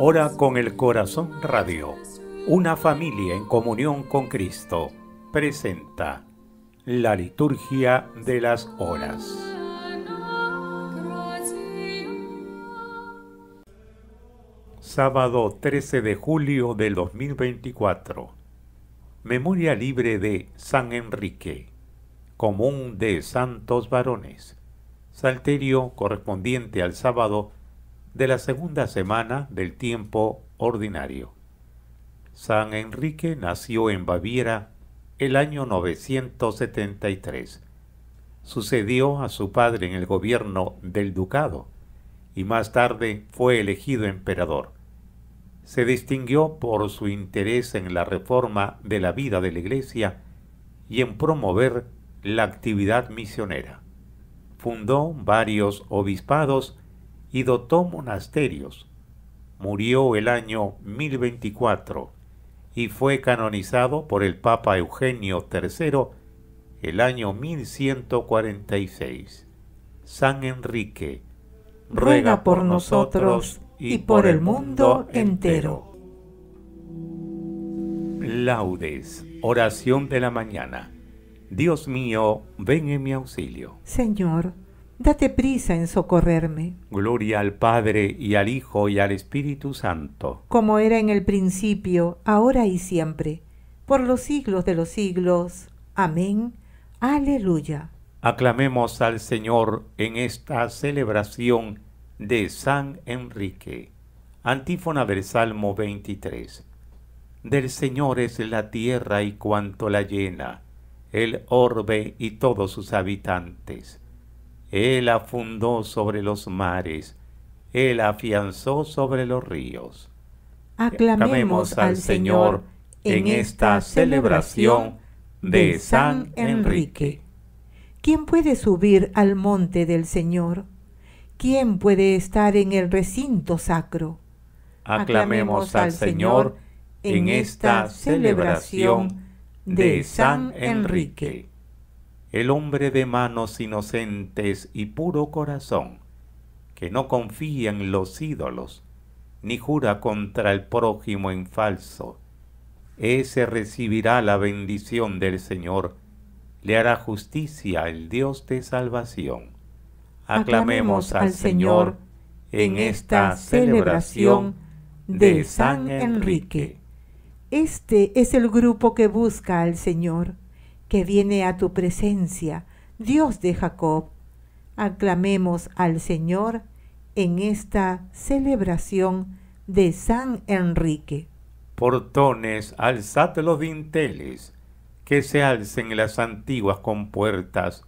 Ora con el Corazón Radio, una familia en comunión con Cristo, presenta la liturgia de las horas. Sábado 13 de julio del 2024. Memoria libre de San Enrique, común de santos varones. Salterio correspondiente al sábado de la segunda semana del tiempo ordinario. San Enrique nació en Baviera el año 973. Sucedió a su padre en el gobierno del ducado y más tarde fue elegido emperador. Se distinguió por su interés en la reforma de la vida de la Iglesia y en promover la actividad misionera. Fundó varios obispados y dotó monasterios. Murió el año 1024 y fue canonizado por el Papa Eugenio III el año 1146. San Enrique, ruega por nosotros y por el mundo entero. Laudes, oración de la mañana. Dios mío, ven en mi auxilio. Señor, date prisa en socorrerme. Gloria al Padre y al Hijo y al Espíritu Santo. Como era en el principio, ahora y siempre, por los siglos de los siglos. Amén. Aleluya. Aclamemos al Señor en esta celebración de San Enrique. Antífona del Salmo 23. Del Señor es la tierra y cuanto la llena, el orbe y todos sus habitantes él afundó sobre los mares, Él afianzó sobre los ríos. Aclamemos al Señor en esta celebración de San Enrique. ¿Quién puede subir al monte del Señor? ¿Quién puede estar en el recinto sacro? Aclamemos al Señor en esta celebración de San Enrique el hombre de manos inocentes y puro corazón, que no confía en los ídolos, ni jura contra el prójimo en falso, ese recibirá la bendición del Señor, le hará justicia el Dios de salvación. Aclamemos, al Señor en esta celebración de San Enrique. Este es el grupo que busca al Señor que viene a tu presencia, Dios de Jacob. Aclamemos al Señor en esta celebración de San Enrique. Portones, alzad los dinteles, que se alcen las antiguas compuertas.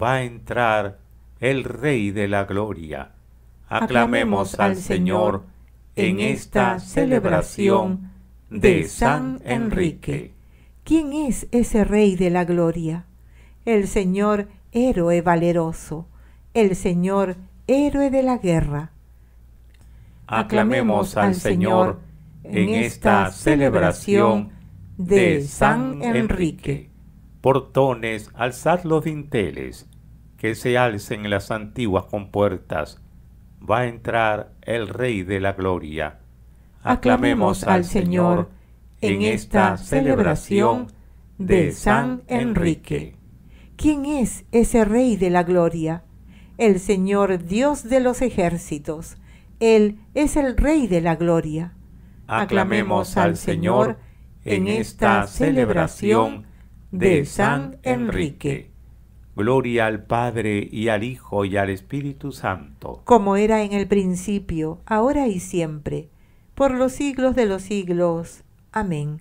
Va a entrar el Rey de la Gloria. Aclamemos al Señor en esta celebración de San Enrique. ¿Quién es ese Rey de la Gloria? El Señor héroe valeroso, el Señor héroe de la guerra. Aclamemos al Señor en esta celebración de San Enrique. Portones, alzad los dinteles, que se alcen las antiguas compuertas. Va a entrar el Rey de la Gloria. Aclamemos al Señor en esta celebración de San Enrique. ¿Quién es ese Rey de la Gloria? El Señor Dios de los ejércitos. Él es el Rey de la Gloria. Aclamemos al Señor en esta celebración de San Enrique. Gloria al Padre y al Hijo y al Espíritu Santo. Como era en el principio, ahora y siempre, por los siglos de los siglos. Amén.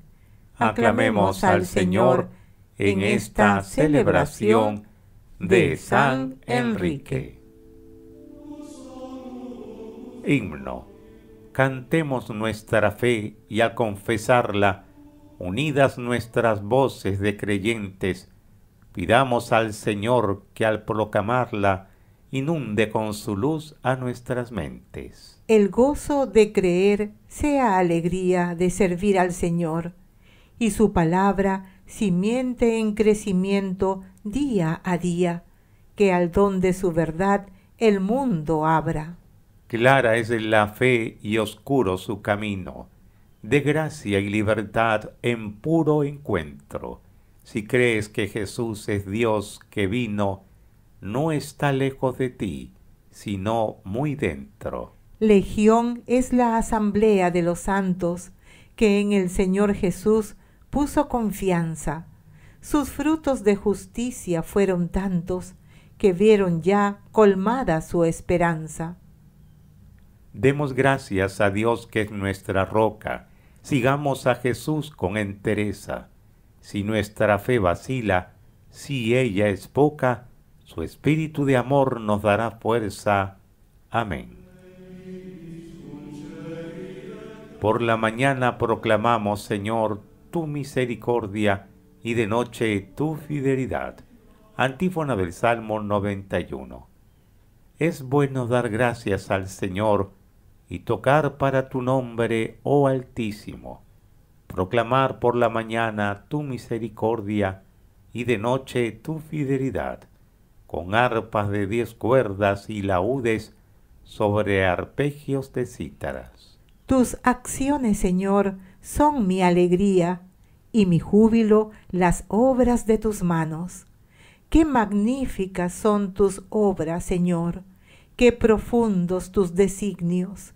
Aclamemos al Señor en esta celebración de San Enrique. Himno. Cantemos nuestra fe y al confesarla, unidas nuestras voces de creyentes, pidamos al Señor que al proclamarla inunde con su luz a nuestras mentes. El gozo de creer sea alegría de servir al Señor, y su palabra simiente en crecimiento día a día, que al don de su verdad el mundo abra. Clara es la fe y oscuro su camino, de gracia y libertad en puro encuentro. Si crees que Jesús es Dios que vino, no está lejos de ti, sino muy dentro. Legión es la asamblea de los santos que en el Señor Jesús puso confianza. Sus frutos de justicia fueron tantos que vieron ya colmada su esperanza. Demos gracias a Dios que es nuestra roca. Sigamos a Jesús con entereza. Si nuestra fe vacila, si ella es poca, su espíritu de amor nos dará fuerza. Amén. Por la mañana proclamamos, Señor, tu misericordia y de noche tu fidelidad. Antífona del Salmo 91. Es bueno dar gracias al Señor y tocar para tu nombre, oh Altísimo. Proclamar por la mañana tu misericordia y de noche tu fidelidad con arpas de diez cuerdas y laúdes sobre arpegios de cítaras. Tus acciones, Señor, son mi alegría y mi júbilo las obras de tus manos. Qué magníficas son tus obras, Señor, qué profundos tus designios.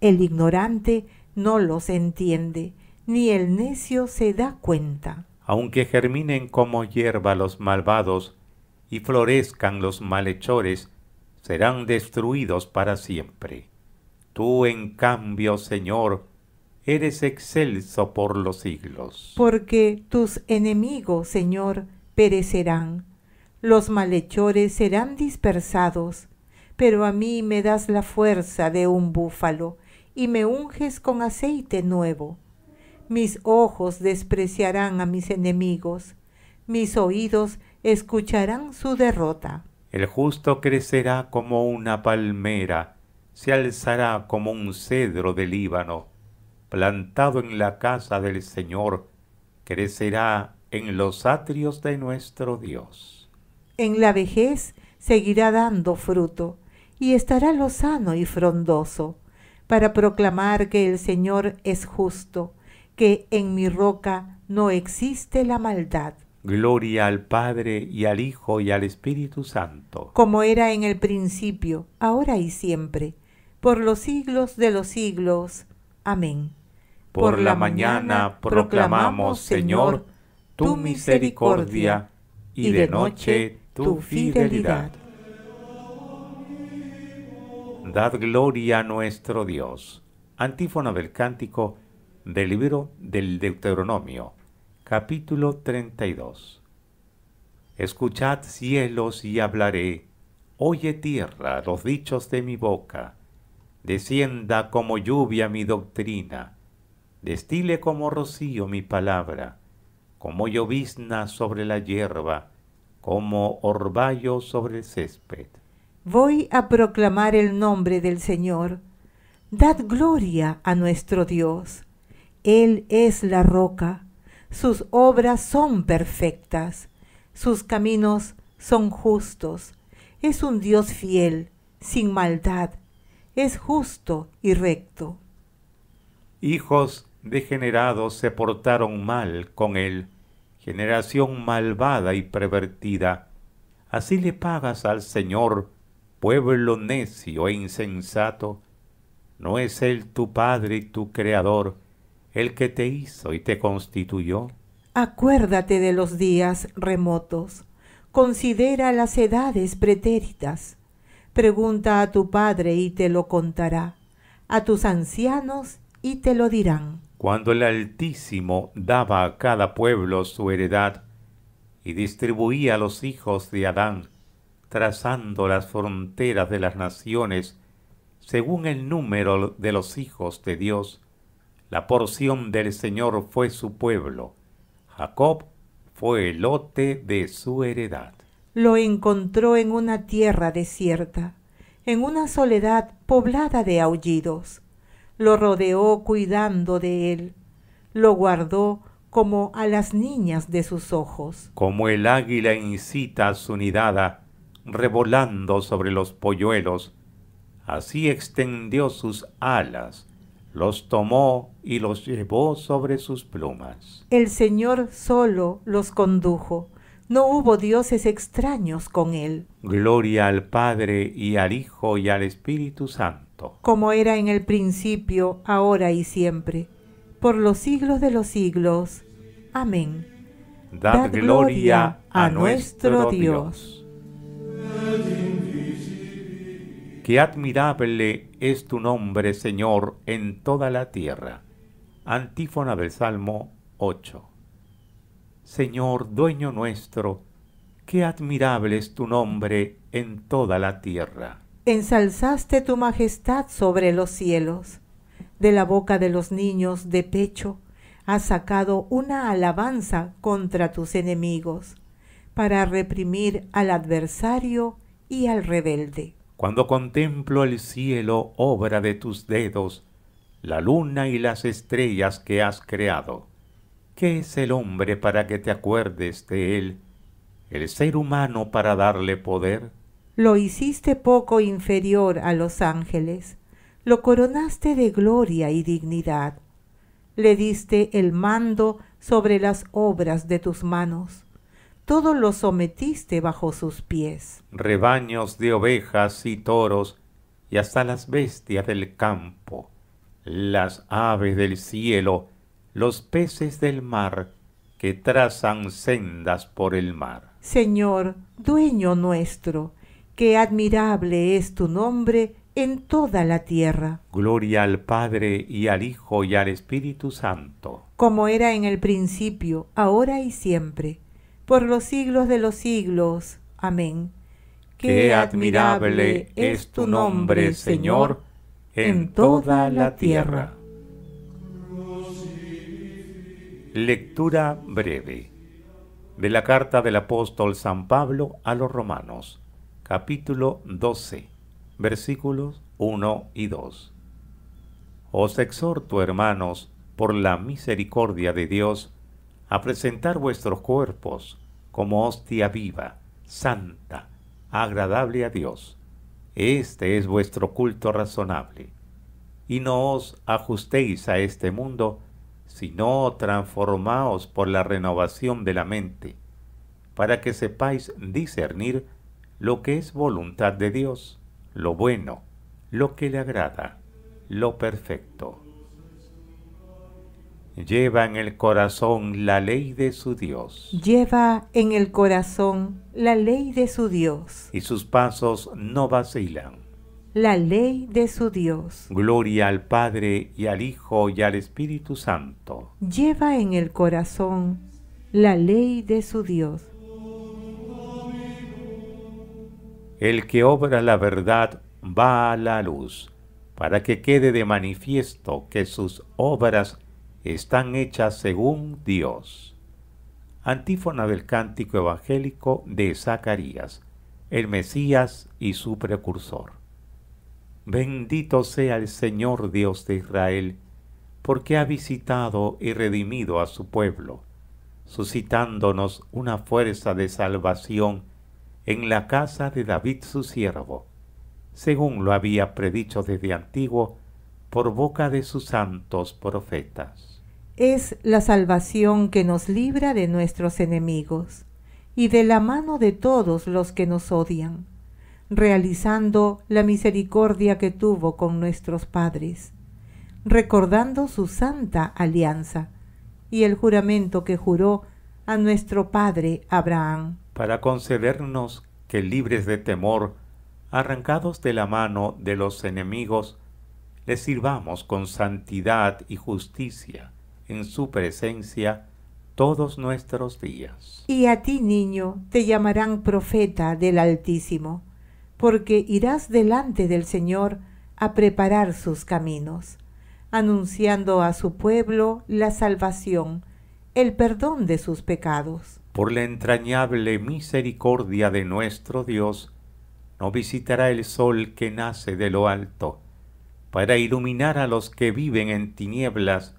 El ignorante no los entiende, ni el necio se da cuenta. Aunque germinen como hierba los malvados, y florezcan los malhechores, serán destruidos para siempre. Tú, en cambio, Señor, eres excelso por los siglos. Porque tus enemigos, Señor, perecerán. Los malhechores serán dispersados. Pero a mí me das la fuerza de un búfalo y me unges con aceite nuevo. Mis ojos despreciarán a mis enemigos. Mis oídos escucharán su derrota. El justo crecerá como una palmera, se alzará como un cedro del Líbano, plantado en la casa del Señor, crecerá en los atrios de nuestro Dios. En la vejez seguirá dando fruto, y estará lozano y frondoso, para proclamar que el Señor es justo, que en mi roca no existe la maldad. Gloria al Padre y al Hijo y al Espíritu Santo. Como era en el principio, ahora y siempre, por los siglos de los siglos. Amén. Por, la, mañana, proclamamos, Señor, tu misericordia y de noche tu fidelidad. Dad gloria a nuestro Dios. Antífona del cántico del libro del Deuteronomio. Capítulo 32 Escuchad cielos y hablaré, oye tierra los dichos de mi boca, descienda como lluvia mi doctrina, destile como rocío mi palabra, como llovizna sobre la hierba, como orvallo sobre el césped. Voy a proclamar el nombre del Señor. Dad gloria a nuestro Dios. Él es la roca sus obras son perfectas, sus caminos son justos. Es un Dios fiel, sin maldad, es justo y recto. Hijos degenerados se portaron mal con él, generación malvada y pervertida. Así le pagas al Señor, pueblo necio e insensato. ¿No es Él tu Padre y tu Creador? el que te hizo y te constituyó. Acuérdate de los días remotos, considera las edades pretéritas, pregunta a tu padre y te lo contará, a tus ancianos y te lo dirán. Cuando el Altísimo daba a cada pueblo su heredad y distribuía a los hijos de Adán, trazando las fronteras de las naciones según el número de los hijos de Dios, la porción del Señor fue su pueblo. Jacob fue el lote de su heredad. Lo encontró en una tierra desierta, en una soledad poblada de aullidos. Lo rodeó cuidando de él. Lo guardó como a las niñas de sus ojos. Como el águila incita a su nidada, revolando sobre los polluelos, así extendió sus alas los tomó y los llevó sobre sus plumas. El Señor solo los condujo. No hubo dioses extraños con él. Gloria al Padre y al Hijo y al Espíritu Santo. Como era en el principio, ahora y siempre, por los siglos de los siglos. Amén. Dad, gloria, a, nuestro Dios. Qué admirable es tu nombre, Señor, en toda la tierra. Antífona del Salmo 8. Señor, dueño nuestro, qué admirable es tu nombre en toda la tierra. Ensalzaste tu majestad sobre los cielos. De la boca de los niños de pecho has sacado una alabanza contra tus enemigos, para reprimir al adversario y al rebelde cuando contemplo el cielo, obra de tus dedos, la luna y las estrellas que has creado. ¿Qué es el hombre para que te acuerdes de él? ¿El ser humano para darle poder? Lo hiciste poco inferior a los ángeles, lo coronaste de gloria y dignidad, le diste el mando sobre las obras de tus manos todo lo sometiste bajo sus pies. Rebaños de ovejas y toros, y hasta las bestias del campo, las aves del cielo, los peces del mar, que trazan sendas por el mar. Señor, dueño nuestro, qué admirable es tu nombre en toda la tierra. Gloria al Padre y al Hijo y al Espíritu Santo. Como era en el principio, ahora y siempre por los siglos de los siglos. Amén. Qué admirable es tu nombre, Señor, en toda la tierra. Lectura breve de la carta del apóstol San Pablo a los Romanos, capítulo 12, versículos 1 y 2. Os exhorto, hermanos, por la misericordia de Dios, a presentar vuestros cuerpos como hostia viva, santa, agradable a Dios. Este es vuestro culto razonable. Y no os ajustéis a este mundo, sino transformaos por la renovación de la mente, para que sepáis discernir lo que es voluntad de Dios, lo bueno, lo que le agrada, lo perfecto. Lleva en el corazón la ley de su Dios. Lleva en el corazón la ley de su Dios. Y sus pasos no vacilan. La ley de su Dios. Gloria al Padre y al Hijo y al Espíritu Santo. Lleva en el corazón la ley de su Dios. El que obra la verdad va a la luz, para que quede de manifiesto que sus obras están hechas según Dios. Antífona del cántico evangélico de Zacarías, el Mesías y su precursor. Bendito sea el Señor Dios de Israel, porque ha visitado y redimido a su pueblo, suscitándonos una fuerza de salvación en la casa de David su siervo, según lo había predicho desde antiguo por boca de sus santos profetas es la salvación que nos libra de nuestros enemigos y de la mano de todos los que nos odian, realizando la misericordia que tuvo con nuestros padres, recordando su santa alianza y el juramento que juró a nuestro padre Abraham. Para concedernos que libres de temor, arrancados de la mano de los enemigos, les sirvamos con santidad y justicia en su presencia todos nuestros días. Y a ti, niño, te llamarán profeta del Altísimo, porque irás delante del Señor a preparar sus caminos, anunciando a su pueblo la salvación, el perdón de sus pecados. Por la entrañable misericordia de nuestro Dios, no visitará el sol que nace de lo alto, para iluminar a los que viven en tinieblas,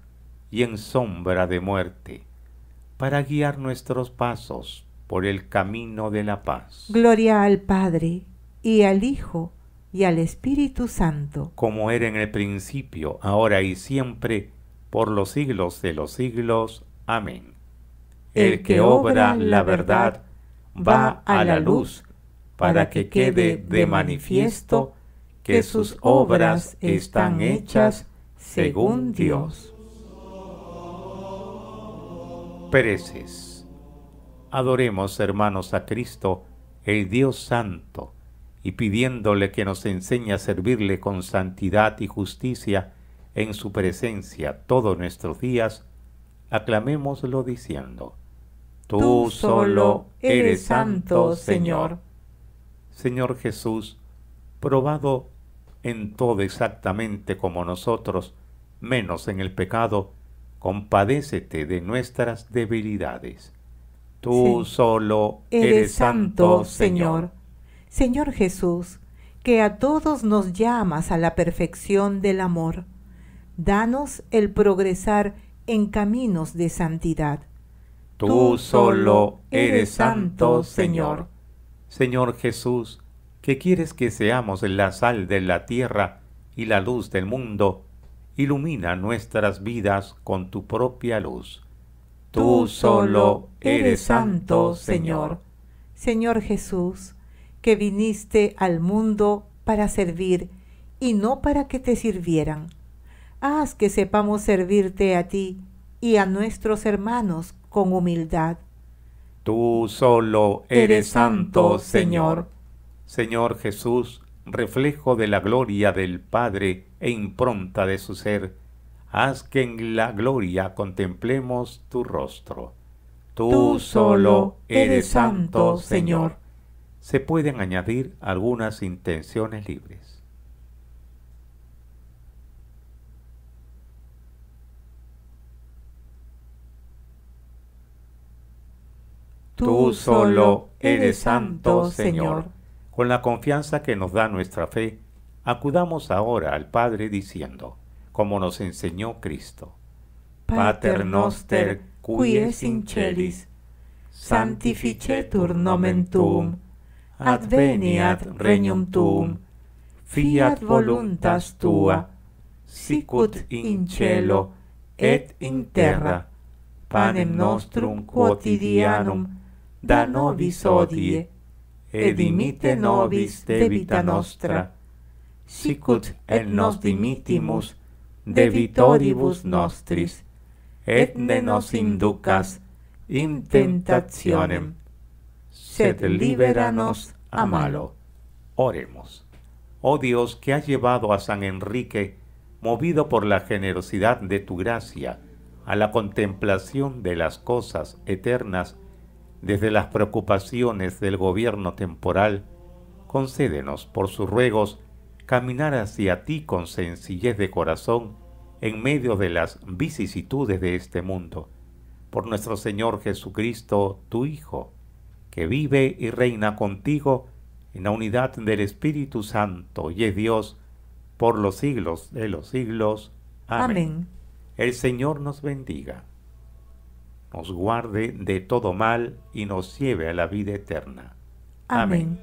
y en sombra de muerte, para guiar nuestros pasos por el camino de la paz. Gloria al Padre, y al Hijo, y al Espíritu Santo. Como era en el principio, ahora y siempre, por los siglos de los siglos. Amén. El, que obra la verdad va a la luz para que quede de manifiesto que sus obras están hechas según Dios pereces. Adoremos, hermanos, a Cristo, el Dios Santo, y pidiéndole que nos enseñe a servirle con santidad y justicia en su presencia todos nuestros días, aclamémoslo diciendo, Tú solo eres santo, Señor. Señor Jesús, probado en todo exactamente como nosotros, menos en el pecado, compadécete de nuestras debilidades. Tú solo eres, santo, Señor. Señor. Señor Jesús, que a todos nos llamas a la perfección del amor, danos el progresar en caminos de santidad. Tú solo eres santo, Señor. Señor Jesús, que quieres que seamos la sal de la tierra y la luz del mundo, ilumina nuestras vidas con tu propia luz. Tú solo eres santo, Señor. Señor Jesús, que viniste al mundo para servir y no para que te sirvieran. Haz que sepamos servirte a ti y a nuestros hermanos con humildad. Tú solo eres santo, Señor. Señor Jesús, reflejo de la gloria del Padre, e impronta de su ser, haz que en la gloria contemplemos tu rostro. Tú, Tú solo eres santo, Señor. Se pueden añadir algunas intenciones libres. Tú solo eres santo, Señor. Con la confianza que nos da nuestra fe, Acudamos ahora al Padre diciendo, como nos enseñó Cristo, Pater noster qui es in celis, sanctificetur nomen tuum, adveniat regnum tuum, fiat voluntas tua, sicut in cielo et in terra, panem nostrum quotidianum da nobis odie, et dimite nobis debita nostra, sicut et nos dimitimus debitoribus nostris, et ne nos inducas in tentationem, sed liberanos a malo. Oremos. Oh Dios, que has llevado a San Enrique, movido por la generosidad de tu gracia, a la contemplación de las cosas eternas, desde las preocupaciones del gobierno temporal, concédenos por sus ruegos caminar hacia ti con sencillez de corazón en medio de las vicisitudes de este mundo, por nuestro Señor Jesucristo, tu Hijo, que vive y reina contigo en la unidad del Espíritu Santo y es Dios por los siglos de los siglos. Amén. El Señor nos bendiga, nos guarde de todo mal y nos lleve a la vida eterna. Amén.